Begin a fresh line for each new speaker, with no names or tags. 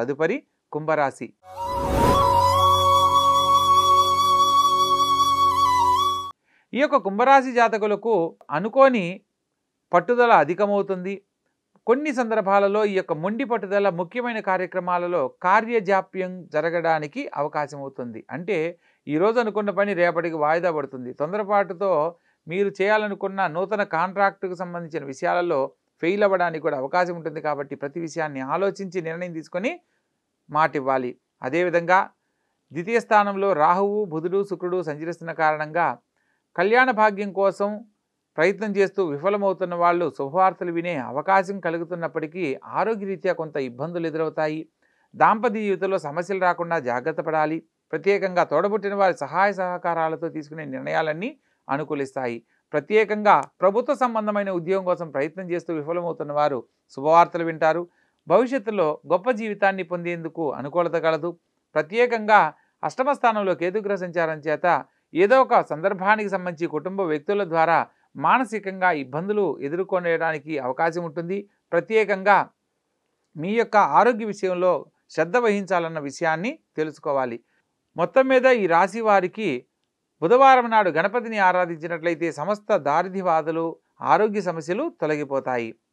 తదుపరి కుంభరాశి ఈ యొక్క కుంభరాశి జాతకులకు అనుకోని పట్టుదల అధికమవుతుంది కొన్ని సందర్భాలలో ఈ యొక్క మొండి పట్టుదల ముఖ్యమైన కార్యక్రమాలలో కార్యజాప్యం జరగడానికి అవకాశం అవుతుంది అంటే ఈరోజు అనుకున్న పని రేపటికి వాయిదా పడుతుంది తొందరపాటుతో మీరు చేయాలనుకున్న నూతన కాంట్రాక్టుకు సంబంధించిన విషయాలలో ఫెయిల్ అవ్వడానికి కూడా అవకాశం ఉంటుంది కాబట్టి ప్రతి విషయాన్ని ఆలోచించి నిర్ణయం తీసుకొని మాట ఇవ్వాలి అదేవిధంగా ద్వితీయ స్థానంలో రాహువు బుధుడు శుక్రుడు సంచరిస్తున్న కారణంగా కళ్యాణ భాగ్యం కోసం ప్రయత్నం చేస్తూ విఫలమవుతున్న వాళ్ళు శుభవార్తలు వినే అవకాశం కలుగుతున్నప్పటికీ ఆరోగ్యరీత్యా కొంత ఇబ్బందులు ఎదురవుతాయి దాంపత్య జీవితంలో సమస్యలు రాకుండా జాగ్రత్త పడాలి ప్రత్యేకంగా తోడబుట్టిన వారి సహాయ సహకారాలతో తీసుకునే నిర్ణయాలన్నీ అనుకూలిస్తాయి ప్రత్యేకంగా ప్రభుత్వ సంబంధమైన ఉద్యోగం కోసం ప్రయత్నం చేస్తూ విఫలమవుతున్న వారు శుభవార్తలు వింటారు భవిష్యత్తులో గొప్ప జీవితాన్ని పొందేందుకు అనుకూలత కలదు ప్రత్యేకంగా అష్టమ స్థానంలో కేతుగ్రహ సంచారం చేత ఏదో ఒక సందర్భానికి సంబంధించి కుటుంబ వ్యక్తుల ద్వారా మానసికంగా ఇబ్బందులు ఎదుర్కొనేయడానికి అవకాశం ఉంటుంది ప్రత్యేకంగా మీ యొక్క ఆరోగ్య విషయంలో శ్రద్ధ వహించాలన్న విషయాన్ని తెలుసుకోవాలి మొత్తం మీద ఈ రాశి వారికి బుధవారం నాడు గణపతిని ఆరాధించినట్లయితే సమస్త దారిధివాదులు ఆరోగ్య సమస్యలు తొలగిపోతాయి